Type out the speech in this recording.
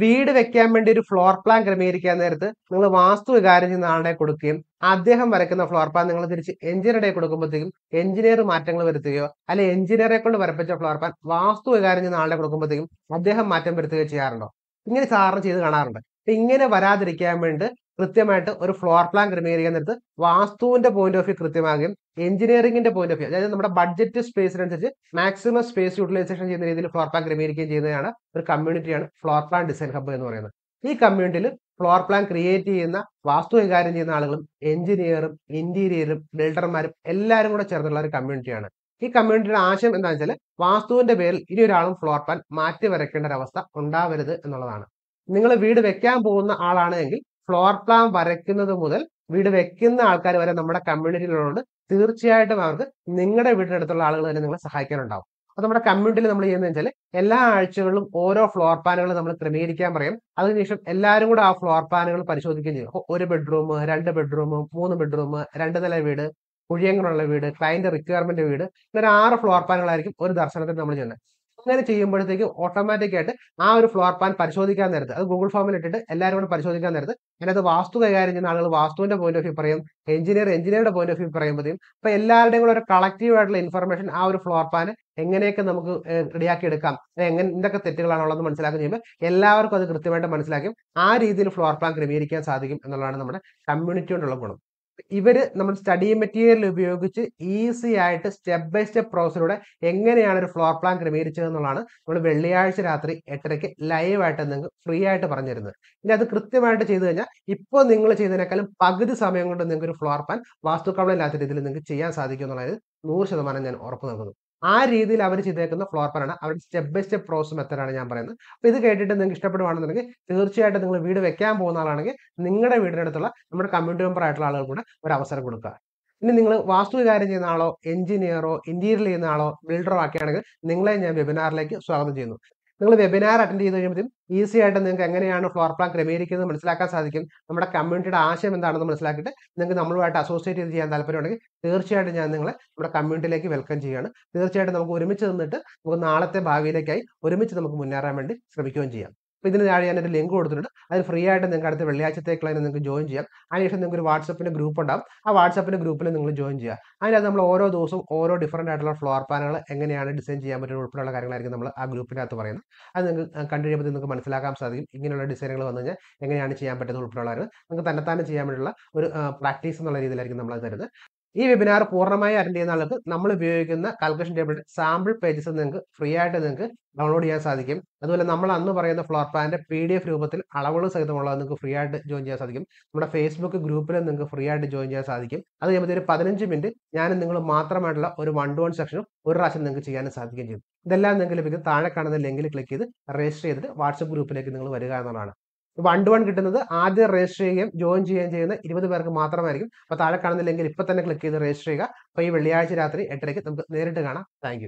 വീട് വെക്കാൻ വേണ്ടി ഒരു ഫ്ലോർ പ്ലാൻ ക്രമീകരിക്കാൻ നേരത്ത് നിങ്ങൾ വാസ്തു വികാരം ചെയ്യുന്ന ആളെ കൊടുക്കുകയും അദ്ദേഹം വരയ്ക്കുന്ന ഫ്ലോർ പ്ലാൻ നിങ്ങൾ തിരിച്ച് എഞ്ചിനീയറുടെ കൊടുക്കുമ്പോഴത്തേക്കും എഞ്ചിനീയർ മാറ്റങ്ങൾ വരുത്തുകയോ അല്ലെ എഞ്ചിനീയറെ കൊണ്ട് വരപ്പിച്ച ഫ്ലോർ പ്ലാൻ വാസ്തു വികാരം ചെയ്യുന്ന ആളെ കൊടുക്കുമ്പോഴത്തേക്കും അദ്ദേഹം മാറ്റം വരുത്തുകയോ ചെയ്യാറുണ്ടോ ഇങ്ങനെ സാധാരണ ചെയ്ത് കാണാറുണ്ട് ഇങ്ങനെ വരാതിരിക്കാൻ വേണ്ടി കൃത്യമായിട്ട് ഒരു ഫ്ലോർ പ്ലാൻ ക്രമീകരിക്കാൻ നേരത്ത് വാസ്തുവിന്റെ പോയിന്റ് ഓഫ് വ്യൂ കൃത്യമാകുകയും എഞ്ചിനീയറിംഗിന്റെ പോയിന്റ് ഓഫ് വ്യൂ അതായത് നമ്മുടെ ബഡ്ജറ്റ് സ്പേസിനനുസരിച്ച് മാക്സിമം സ്പേസ് യൂട്ടിലൈസേഷൻ ചെയ്യുന്ന രീതിയിൽ ഫ്ലോർ പ്ലാൻ ക്രമീകരിക്കുകയും ചെയ്യുന്നതാണ് ഒരു കമ്മ്യൂണിറ്റിയാണ് ഫ്ലോർ പ്ലാൻ ഡിസൈൻ ഹബ്ബ് എന്ന് പറയുന്നത് ഈ കമ്മ്യൂണിറ്റിയിൽ ഫ്ലോർ പ്ലാൻ ക്രിയേറ്റ് ചെയ്യുന്ന വാസ്തു കൈകാര്യം ചെയ്യുന്ന ആളുകളും എഞ്ചിനീയറും ഇന്റീരിയറും ബിൽഡർമാരും എല്ലാവരും കൂടെ ചേർന്നുള്ള ഒരു കമ്മ്യൂണിറ്റിയാണ് ഈ കമ്മ്യൂണിറ്റിയുടെ ആശയം എന്താണെന്ന് വെച്ചാൽ വാസ്തുവിന്റെ പേരിൽ ഇനി ഒരാളും ഫ്ലോർ പ്ലാൻ മാറ്റി വരയ്ക്കേണ്ട ഒരവസ്ഥ ഉണ്ടാവരുത് എന്നുള്ളതാണ് നിങ്ങൾ വീട് വെക്കാൻ പോകുന്ന ആളാണെങ്കിൽ ഫ്ലോർ പ്ലാൻ വരയ്ക്കുന്നത് മുതൽ വീട് വെക്കുന്ന ആൾക്കാർ വരെ നമ്മുടെ കമ്മ്യൂണിറ്റിയിലുള്ളതുകൊണ്ട് തീർച്ചയായിട്ടും അവർക്ക് നിങ്ങളുടെ വീടിൻ്റെ അടുത്തുള്ള ആളുകൾ തന്നെ നിങ്ങളെ സഹായിക്കാനുണ്ടാവും അപ്പൊ നമ്മുടെ കമ്മ്യൂണിറ്റിയിൽ നമ്മൾ ചെയ്യുന്നത് വെച്ചാൽ എല്ലാ ആഴ്ചകളിലും ഓരോ ഫ്ലോർ പാനുകൾ നമ്മൾ ക്രമീകരിക്കാൻ പറയും അതിനുശേഷം എല്ലാവരും കൂടെ ആ ഫ്ലോർ പാനുകൾ പരിശോധിക്കുകയും ചെയ്യും ഒരു ബെഡ്റൂം രണ്ട് ബെഡ്റൂം മൂന്ന് ബെഡ്റൂം രണ്ട് നില വീട് കുഴിയങ്ങളുള്ള വീട് ക്ലയന്റ് റിക്വയർമെന്റ് വീട് ഇങ്ങനെ ആറ് ഫ്ലോർ പാനുകളായിരിക്കും ഒരു ദർശനത്തിന് നമ്മൾ ചെയ്യുന്നത് അങ്ങനെ ചെയ്യുമ്പോഴത്തേക്ക് ഓട്ടോമാറ്റിക് ആയിട്ട് ആ ഒരു ഫ്ലോർ പ്ലാൻ പരിശോധിക്കാൻ നേരത്ത് അത് ഗൂഗിൾ ഫോമിൽ ഇട്ടിട്ട് എല്ലാവരും കൂടെ പരിശോധിക്കാൻ നേരത്ത് അതിനകത്ത് വാസ്തു കൈകാര്യം ചെയ്യുന്ന ആളുകൾ വാസ്തുവിന്റെ പോയിന്റ് ഓഫ് വ്യൂ പറയും എഞ്ചിനീയർ എഞ്ചിനീയറുടെ പോയിന്റ് ഓഫ് വ്യൂ പറയുമ്പോഴത്തേക്കും അപ്പൊ എല്ലാവരുടെയും കൂടെ ഒരു കളക്റ്റീവ് ആയിട്ടുള്ള ഇൻഫർമേഷൻ ആ ഒരു ഫ്ലോർ പ്ലാൻ എങ്ങനെയൊക്കെ നമുക്ക് റെഡിയാക്കി എടുക്കാം എങ്ങനെ എന്തൊക്കെ തെറ്റുകളാണുള്ളത് മനസ്സിലാക്കി ചെയ്യുമ്പോൾ എല്ലാവർക്കും അത് കൃത്യമായിട്ട് മനസ്സിലാക്കും ആ രീതിയിൽ ഫ്ലോർ പ്ലാൻ ക്രമീകരിക്കാൻ സാധിക്കും എന്നുള്ളതാണ് നമ്മുടെ കമ്മ്യൂണിറ്റി കൊണ്ടുള്ള ഗുണം ഇവർ നമ്മൾ സ്റ്റഡി മെറ്റീരിയൽ ഉപയോഗിച്ച് ഈസി ആയിട്ട് സ്റ്റെപ്പ് ബൈ സ്റ്റെപ്പ് പ്രോസസ്സിലൂടെ എങ്ങനെയാണ് ഒരു ഫ്ലോർ പ്ലാൻ ക്രമീകരിച്ചതെന്നുള്ളതാണ് നമ്മൾ വെള്ളിയാഴ്ച രാത്രി എട്ടരയ്ക്ക് ലൈവായിട്ട് നിങ്ങൾക്ക് ഫ്രീ ആയിട്ട് പറഞ്ഞു തരുന്നത് ഇനി അത് കൃത്യമായിട്ട് ചെയ്തു കഴിഞ്ഞാൽ ഇപ്പോൾ നിങ്ങൾ ചെയ്തതിനേക്കാളും പകുതി സമയം കൊണ്ട് നിങ്ങൾക്ക് ഒരു ഫ്ലോർ പ്ലാൻ വാസ്തു രീതിയിൽ നിങ്ങൾക്ക് ചെയ്യാൻ സാധിക്കും എന്നുള്ളത് നൂറ് ശതമാനം ഞാൻ ഉറപ്പ് നൽകുന്നു ആ രീതിയിൽ അവർ ചെയ്തേക്കുന്ന ഫ്ലോർ പ്ലാനാണ് അവരുടെ സ്റ്റെപ്പ് ബൈ സ്റ്റെപ്പ് പ്രോസസ് മെത്തേഡാണ് ഞാൻ പറയുന്നത് അപ്പോൾ ഇത് കേട്ടിട്ട് നിങ്ങൾക്ക് ഇഷ്ടപ്പെടുവാണെന്നുണ്ടെങ്കിൽ തീർച്ചയായിട്ടും നിങ്ങൾ വീട് വെക്കാൻ പോകുന്ന ആളാണെങ്കിൽ നിങ്ങളുടെ വീടിനടുത്തുള്ള നമ്മുടെ കമ്മ്യൂണിറ്റി മെമ്പർ ആയിട്ടുള്ള ആളുകൾ കൂടെ ഒരു അവസരം കൊടുക്കുക ഇനി നിങ്ങൾ വാസ്തു വികാരം ചെയ്യുന്ന ആളോ എഞ്ചിനീയറോ ഇന്റീരിയർ ചെയ്യുന്ന ആളോ ബിൽഡറോ ആക്കുകയാണെങ്കിൽ നിങ്ങളെ ഞാൻ വെബിനാറിലേക്ക് സ്വാഗതം ചെയ്യുന്നു നിങ്ങൾ വെബിനാർ അറ്റൻഡ് ചെയ്ത് കഴിയുമ്പോൾ ഈസി ആയിട്ട് നിങ്ങൾക്ക് എങ്ങനെയാണ് ഫ്ലോർ പ്ലാൻ ക്രമീകരിക്കുന്നത് മനസ്സിലാക്കാൻ സാധിക്കും നമ്മുടെ കമ്മ്യൂണിറ്റിയുടെ ആശയം എന്താണെന്ന് മനസ്സിലാക്കിയിട്ട് നിങ്ങൾക്ക് നമ്മളുമായിട്ട് അസോസിയേറ്റ് ചെയ്ത് ചെയ്യാൻ താല്പര്യമുണ്ടെങ്കിൽ തീർച്ചയായിട്ടും ഞാൻ നിങ്ങളെ നമ്മുടെ കമ്മ്യൂണിറ്റിയിലേക്ക് വെൽക്കം ചെയ്യുകയാണ് തീർച്ചയായിട്ടും നമുക്ക് ഒരുമിച്ച് നിന്നിട്ട് നമുക്ക് നാളത്തെ ഭാവിയിലേക്കായി ഒരുമിച്ച് നമുക്ക് മുന്നേറാൻ വേണ്ടി ശ്രമിക്കുകയും ചെയ്യാം അപ്പോൾ ഇതിന് താഴെ ഞാനൊരു ലിങ്ക് കൊടുത്തിട്ടുണ്ട് അതിൽ ഫ്രീ ആയിട്ട് നിങ്ങൾക്ക് അടുത്ത വെള്ളിയാഴ്ചത്തേക്കുള്ള നിങ്ങൾക്ക് ജോയിൻ ചെയ്യാം അതിനുശേഷം നിങ്ങൾക്ക് ഒരു വാട്സപ്പിൻ്റെ ഗ്രൂപ്പ് ഉണ്ടാകും ആ വാട്സപ്പിൻ്റെ ഗ്രൂപ്പിൽ നിങ്ങൾ ജോയിൻ ചെയ്യുക അതിനകത്ത് നമ്മൾ ഓരോ ദിവസവും ഓരോ ഡിഫറൻറ്റ് ആയിട്ടുള്ള ഫ്ലോർ പാനുകൾ എങ്ങനെയാണ് ഡിസൈൻ ചെയ്യാൻ പറ്റുന്ന ഉൾപ്പെടെയുള്ള കാര്യങ്ങളായിരിക്കും നമ്മൾ ആ ഗ്രൂപ്പിനകത്ത് പറയുന്നത് അത് നിങ്ങൾ കണ്ടുകഴിയുമ്പോൾ നിങ്ങൾക്ക് മനസ്സിലാക്കാൻ സാധിക്കും ഇങ്ങനെയുള്ള ഡിസൈനുകൾ വന്നു കഴിഞ്ഞാൽ എങ്ങനെയാണ് ചെയ്യാൻ പറ്റുന്നത് ഉൾപ്പെടെയുള്ള നിങ്ങൾക്ക് തന്നെത്താനെ ചെയ്യാൻ വേണ്ടിയുള്ള ഒരു പ്രാക്ടീസ് എന്നുള്ള രീതിയിലായിരിക്കും നമ്മൾ അത് തരുന്നത് ഈ വെബിനാർ പൂർണ്ണമായി അറ്റൻഡ് ചെയ്യുന്ന ആൾക്ക് നമ്മൾ ഉപയോഗിക്കുന്ന കാൽക്കുലേഷൻ ടേബിൾ സാമ്പിൾ പേജസ് നിങ്ങൾക്ക് ഫ്രീ ആയിട്ട് നിങ്ങൾക്ക് ഡൗൺലോഡ് ചെയ്യാൻ സാധിക്കും അതുപോലെ നമ്മൾ അന്ന് പറയുന്ന ഫ്ലോർ പ്ലാനിന്റെ പി ഡി എഫ് രൂപത്തിൽ അളവുകൾ സഹിതമുള്ളത് നിങ്ങൾക്ക് ഫ്രീ ആയിട്ട് ജോയിൻ ചെയ്യാൻ സാധിക്കും നമ്മുടെ ഫേസ്ബുക്ക് ഗ്രൂപ്പിലും നിങ്ങൾക്ക് ഫ്രീ ആയിട്ട് ജോയിൻ ചെയ്യാൻ സാധിക്കും അത് കഴിയുമ്പോൾ ഒരു പതിനഞ്ച് മിനിറ്റ് ഞാനും നിങ്ങൾ മാത്രമായിട്ടുള്ള ഒരു വൺ ടു വൺ സെക്ഷനും ഒരു പ്രാവശ്യം നിങ്ങൾക്ക് ചെയ്യാനും സാധിക്കുകയും ചെയ്യും ഇതെല്ലാം നിങ്ങൾക്ക് ലഭിക്കും താഴെ കാണുന്ന ലിങ്കിൽ ക്ലിക്ക് ചെയ്ത് രജിസ്റ്റർ ചെയ്തിട്ട് വാട്സപ്പ് ഗ്രൂപ്പിലേക്ക് നിങ്ങൾ വരിക എന്നുള്ളതാണ് വൺ ടു വൺ കിട്ടുന്നത് ആദ്യം രജിസ്റ്റർ ചെയ്യുകയും ജോയിൻ ചെയ്യുകയും ചെയ്യുന്ന ഇരുപത് പേർക്ക് മാത്രമായിരിക്കും അപ്പോൾ താഴെ കാണുന്നില്ലെങ്കിൽ ഇപ്പം തന്നെ ക്ലിക്ക് ചെയ്ത് രജിസ്റ്റർ ചെയ്യുക അപ്പോൾ ഈ വെള്ളിയാഴ്ച രാത്രി എട്ടരയ്ക്ക് നമുക്ക് നേരിട്ട് കാണാം താങ്ക്